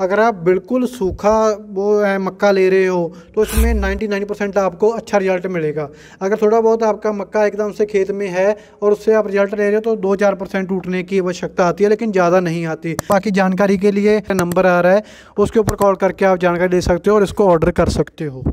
अगर आप बिल्कुल सूखा वो है मक्का ले रहे हो तो उसमें 99 परसेंट आपको अच्छा रिजल्ट मिलेगा अगर थोड़ा बहुत आपका मक्का एकदम से खेत में है और उससे आप रिजल्ट ले रहे हो तो दो चार परसेंट टूटने की आवश्यकता आती है लेकिन ज़्यादा नहीं आती बाकी जानकारी के लिए नंबर आ रहा है उसके ऊपर कॉल करके आप जानकारी ले सकते हो और इसको ऑर्डर कर सकते हो